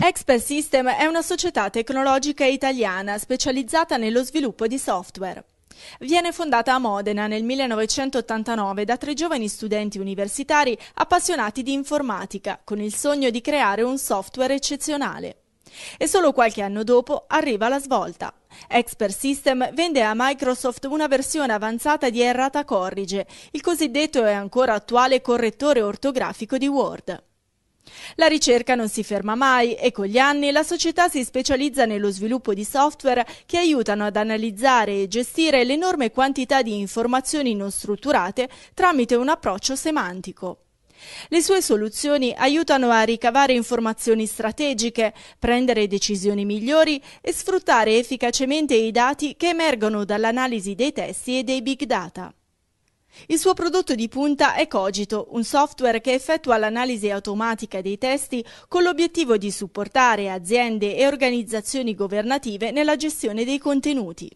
Expert System è una società tecnologica italiana specializzata nello sviluppo di software. Viene fondata a Modena nel 1989 da tre giovani studenti universitari appassionati di informatica, con il sogno di creare un software eccezionale. E solo qualche anno dopo arriva la svolta. Expert System vende a Microsoft una versione avanzata di Errata Corrige, il cosiddetto e ancora attuale correttore ortografico di Word. La ricerca non si ferma mai e con gli anni la società si specializza nello sviluppo di software che aiutano ad analizzare e gestire l'enorme quantità di informazioni non strutturate tramite un approccio semantico. Le sue soluzioni aiutano a ricavare informazioni strategiche, prendere decisioni migliori e sfruttare efficacemente i dati che emergono dall'analisi dei testi e dei big data. Il suo prodotto di punta è Cogito, un software che effettua l'analisi automatica dei testi con l'obiettivo di supportare aziende e organizzazioni governative nella gestione dei contenuti.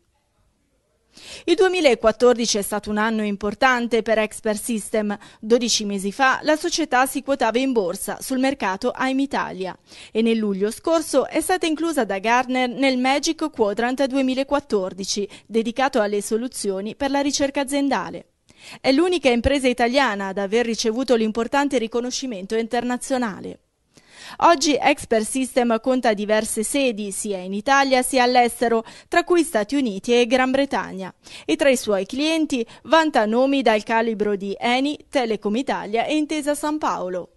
Il 2014 è stato un anno importante per Expert System. 12 mesi fa la società si quotava in borsa sul mercato AIM Italia e nel luglio scorso è stata inclusa da Gartner nel Magic Quadrant 2014 dedicato alle soluzioni per la ricerca aziendale. È l'unica impresa italiana ad aver ricevuto l'importante riconoscimento internazionale. Oggi Expert System conta diverse sedi sia in Italia sia all'estero, tra cui Stati Uniti e Gran Bretagna, e tra i suoi clienti vanta nomi dal calibro di Eni, Telecom Italia e Intesa San Paolo.